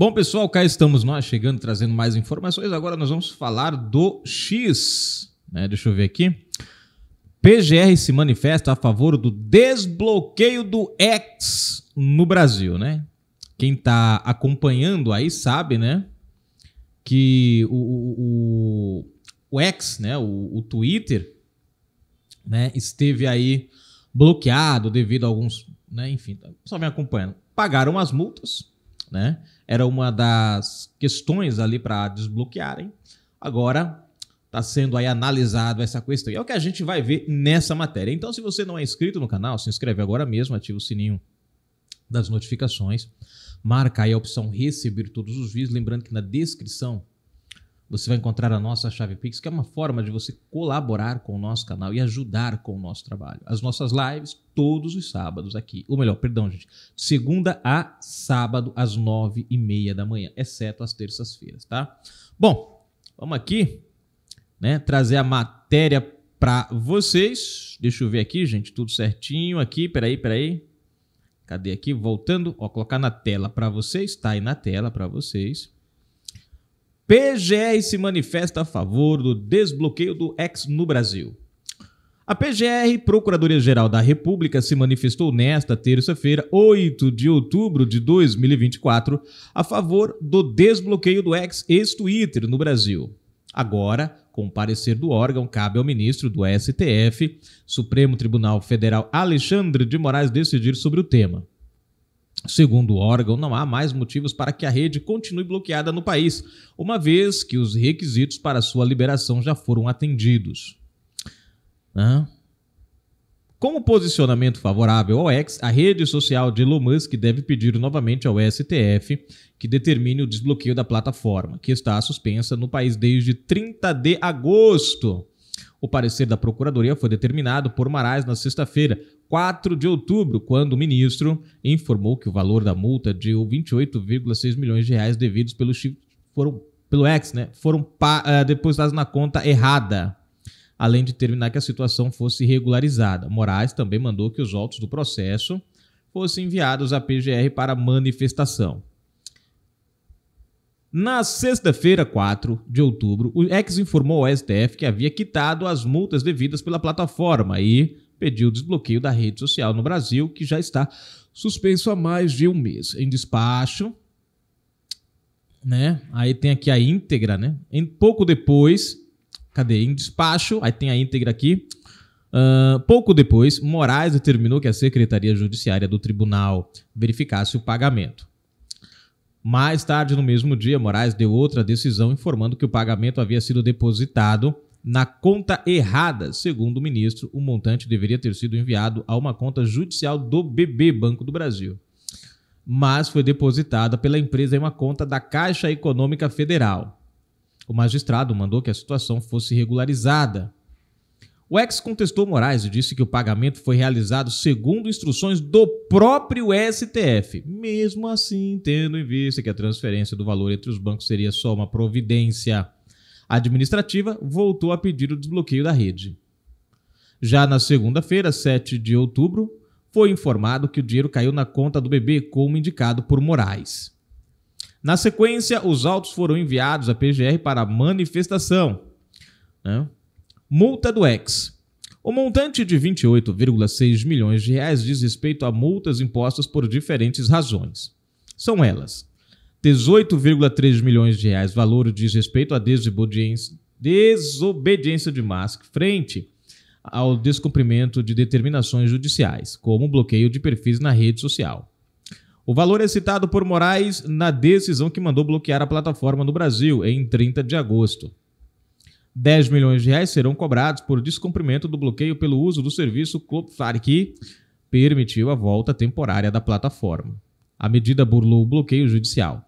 Bom, pessoal, cá estamos nós chegando, trazendo mais informações. Agora nós vamos falar do X. Né? Deixa eu ver aqui. PGR se manifesta a favor do desbloqueio do X no Brasil, né? Quem está acompanhando aí sabe, né? Que o, o, o X, né? O, o Twitter, né? Esteve aí bloqueado devido a alguns, né? Enfim, só vem acompanhando. Pagaram as multas, né? Era uma das questões ali para desbloquearem. Agora está sendo aí analisado essa questão. E é o que a gente vai ver nessa matéria. Então, se você não é inscrito no canal, se inscreve agora mesmo, ativa o sininho das notificações, marca aí a opção receber todos os vídeos, lembrando que na descrição você vai encontrar a nossa chave Pix, que é uma forma de você colaborar com o nosso canal e ajudar com o nosso trabalho. As nossas lives todos os sábados aqui. Ou melhor, perdão, gente. Segunda a sábado, às nove e meia da manhã, exceto às terças-feiras, tá? Bom, vamos aqui, né? Trazer a matéria para vocês. Deixa eu ver aqui, gente, tudo certinho aqui. Peraí, peraí. Cadê aqui? Voltando. Ó, colocar na tela para vocês. Tá aí na tela para vocês. PGR se manifesta a favor do desbloqueio do ex no Brasil. A PGR, Procuradoria-Geral da República, se manifestou nesta terça-feira, 8 de outubro de 2024, a favor do desbloqueio do ex-ex-Twitter no Brasil. Agora, com o parecer do órgão, cabe ao ministro do STF, Supremo Tribunal Federal Alexandre de Moraes, decidir sobre o tema. Segundo o órgão, não há mais motivos para que a rede continue bloqueada no país, uma vez que os requisitos para sua liberação já foram atendidos. Com Como posicionamento favorável ao ex, a rede social de Elon Musk deve pedir novamente ao STF que determine o desbloqueio da plataforma, que está suspensa no país desde 30 de agosto. O parecer da Procuradoria foi determinado por Marais na sexta-feira, 4 de outubro, quando o ministro informou que o valor da multa de 28,6 milhões de reais devidos pelo X foram pelo ex, né, foram uh, depositados na conta errada, além de terminar que a situação fosse regularizada. Moraes também mandou que os autos do processo fossem enviados à PGR para manifestação. Na sexta-feira, 4 de outubro, o ex informou ao STF que havia quitado as multas devidas pela plataforma e pediu o desbloqueio da rede social no Brasil, que já está suspenso há mais de um mês. Em despacho, né? Aí tem aqui a íntegra, né? Em pouco depois, cadê? Em despacho, aí tem a íntegra aqui. Uh, pouco depois, Moraes determinou que a Secretaria Judiciária do Tribunal verificasse o pagamento. Mais tarde, no mesmo dia, Moraes deu outra decisão informando que o pagamento havia sido depositado na conta errada. Segundo o ministro, o montante deveria ter sido enviado a uma conta judicial do BB Banco do Brasil, mas foi depositada pela empresa em uma conta da Caixa Econômica Federal. O magistrado mandou que a situação fosse regularizada. O ex contestou Moraes e disse que o pagamento foi realizado segundo instruções do próprio STF. Mesmo assim, tendo em vista que a transferência do valor entre os bancos seria só uma providência administrativa, voltou a pedir o desbloqueio da rede. Já na segunda-feira, 7 de outubro, foi informado que o dinheiro caiu na conta do bebê, como indicado por Moraes. Na sequência, os autos foram enviados à PGR para manifestação. Né? Multa do ex. O montante de 28,6 milhões de reais diz respeito a multas impostas por diferentes razões. São elas: 18,3 milhões de reais valor diz respeito à desobediência, de Musk frente ao descumprimento de determinações judiciais, como bloqueio de perfis na rede social. O valor é citado por Moraes na decisão que mandou bloquear a plataforma no Brasil em 30 de agosto. 10 milhões de reais serão cobrados por descumprimento do bloqueio pelo uso do serviço Clopfar, que permitiu a volta temporária da plataforma. A medida burlou o bloqueio judicial.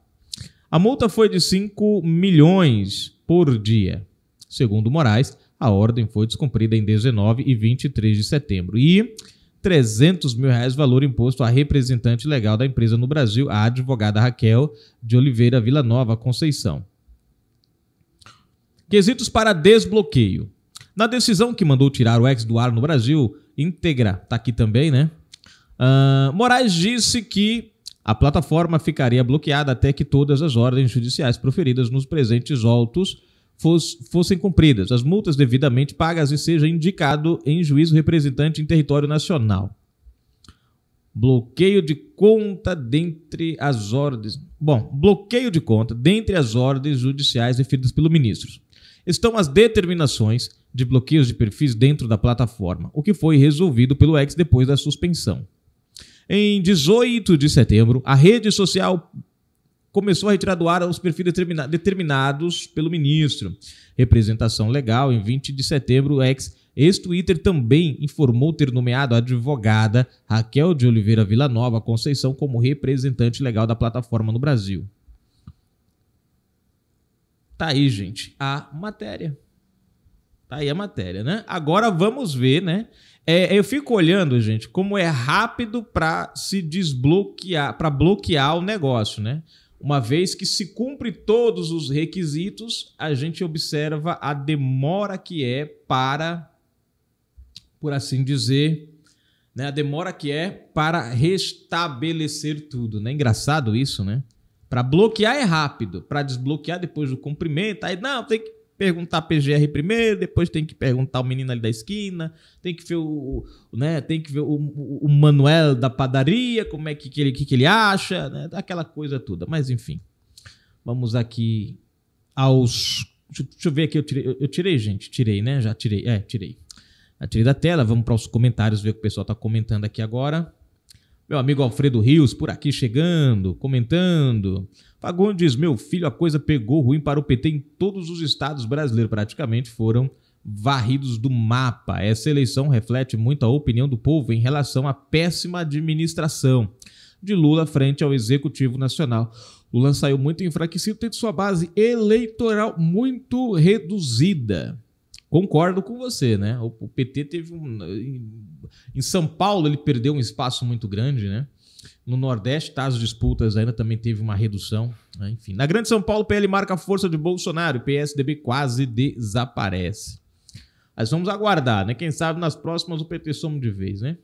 A multa foi de 5 milhões por dia. Segundo Moraes, a ordem foi descumprida em 19 e 23 de setembro. E 300 mil reais valor imposto à representante legal da empresa no Brasil, a advogada Raquel de Oliveira Vila Nova Conceição. Quesitos para desbloqueio. Na decisão que mandou tirar o ex do ar no Brasil, Integra está aqui também, né? Uh, Moraes disse que a plataforma ficaria bloqueada até que todas as ordens judiciais proferidas nos presentes autos fossem cumpridas, as multas devidamente pagas e seja indicado em juízo representante em território nacional. Bloqueio de conta dentre as ordens. Bom, bloqueio de conta dentre as ordens judiciais definidas pelo ministro estão as determinações de bloqueios de perfis dentro da plataforma, o que foi resolvido pelo X depois da suspensão. Em 18 de setembro, a rede social começou a retirar do ar os perfis determina determinados pelo ministro. Representação legal, em 20 de setembro, o ex Ex-Twitter também informou ter nomeado a advogada Raquel de Oliveira Villanova Conceição como representante legal da plataforma no Brasil. Tá aí, gente, a matéria. Tá aí a matéria, né? Agora vamos ver, né? É, eu fico olhando, gente, como é rápido para se desbloquear, para bloquear o negócio, né? Uma vez que se cumpre todos os requisitos, a gente observa a demora que é para, por assim dizer, né? A demora que é para restabelecer tudo, né? Engraçado isso, né? Para bloquear é rápido, para desbloquear depois o cumprimento, aí não, tem que perguntar PGR primeiro, depois tem que perguntar o menino ali da esquina, tem que ver o, né, tem que ver o, o, o Manuel da padaria, como é que, que, ele, que, que ele acha, né, aquela coisa toda. Mas enfim, vamos aqui aos. Deixa, eu ver aqui, eu tirei, eu, eu tirei, gente, tirei, né? Já tirei, é, tirei. Já tirei da tela, vamos para os comentários ver o que o pessoal está comentando aqui agora. Meu amigo Alfredo Rios por aqui chegando, comentando. Fagundes, meu filho, a coisa pegou ruim para o PT em todos os estados brasileiros, praticamente foram varridos do mapa. Essa eleição reflete muito a opinião do povo em relação à péssima administração de Lula frente ao Executivo Nacional. Lula saiu muito enfraquecido, tendo sua base eleitoral muito reduzida. Concordo com você, né? O, PT teve um. Em São Paulo, ele perdeu um espaço muito grande, né? No Nordeste, tá, as disputas ainda também teve uma redução. Né? Enfim, na Grande São Paulo, o PL marca a força de Bolsonaro PSDB quase desaparece. Mas vamos aguardar, né? Quem sabe nas próximas o PT some de vez, né?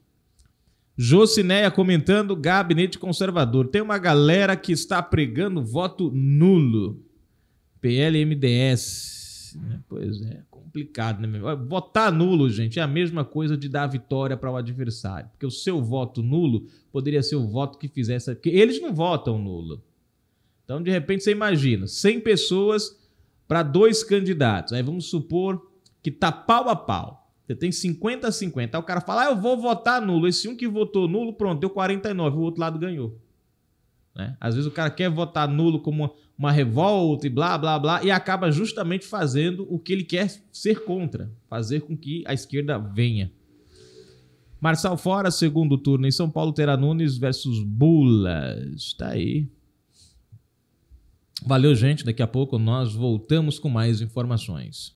Jocineia comentando, gabinete conservador. Tem uma galera que está pregando voto nulo. PLMDS. Né? Pois é, complicado, né? Votar nulo, gente, é a mesma coisa de dar vitória para o adversário. Porque o seu voto nulo poderia ser o voto que fizesse. Porque eles não votam nulo. Então, de repente, você imagina: 100 pessoas para dois candidatos. Aí vamos supor que tá pau a pau. Você tem 50 a 50. Aí o cara fala: ah, eu vou votar nulo. Esse um que votou nulo, pronto, deu 49. O outro lado ganhou. Né? Às vezes o cara quer votar nulo como uma revolta e blá, blá, blá, e acaba justamente fazendo o que ele quer ser contra, fazer com que a esquerda venha. Marçal fora, segundo turno em São Paulo, Terra Nunes versus Bulas. Tá aí. Valeu, gente. Daqui a pouco nós voltamos com mais informações.